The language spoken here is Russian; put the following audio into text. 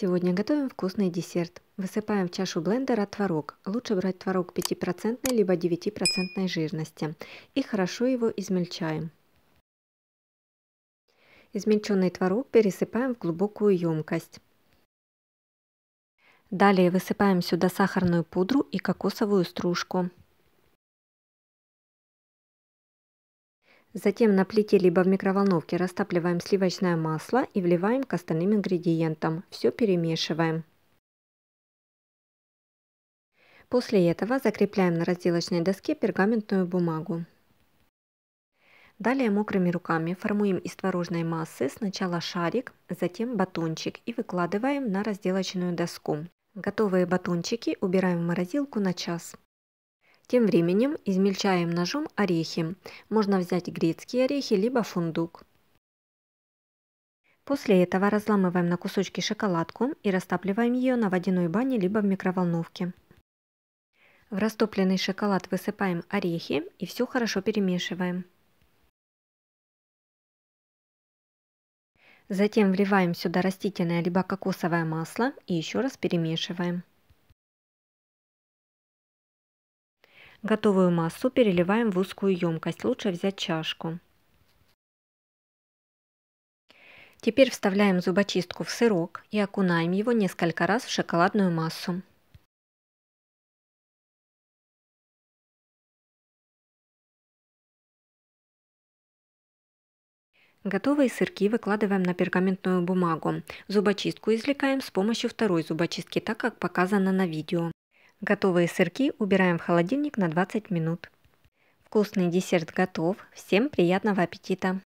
Сегодня готовим вкусный десерт. Высыпаем в чашу блендера творог. Лучше брать творог 5% либо 9% жирности. И хорошо его измельчаем. Измельченный творог пересыпаем в глубокую емкость. Далее высыпаем сюда сахарную пудру и кокосовую стружку. Затем на плите либо в микроволновке растапливаем сливочное масло и вливаем к остальным ингредиентам. Все перемешиваем. После этого закрепляем на разделочной доске пергаментную бумагу. Далее мокрыми руками формуем из творожной массы сначала шарик, затем батончик и выкладываем на разделочную доску. Готовые батончики убираем в морозилку на час. Тем временем измельчаем ножом орехи. Можно взять грецкие орехи, либо фундук. После этого разламываем на кусочки шоколадку и растапливаем ее на водяной бане, либо в микроволновке. В растопленный шоколад высыпаем орехи и все хорошо перемешиваем. Затем вливаем сюда растительное либо кокосовое масло и еще раз перемешиваем. Готовую массу переливаем в узкую емкость, лучше взять чашку. Теперь вставляем зубочистку в сырок и окунаем его несколько раз в шоколадную массу. Готовые сырки выкладываем на пергаментную бумагу. Зубочистку извлекаем с помощью второй зубочистки, так как показано на видео. Готовые сырки убираем в холодильник на 20 минут. Вкусный десерт готов. Всем приятного аппетита!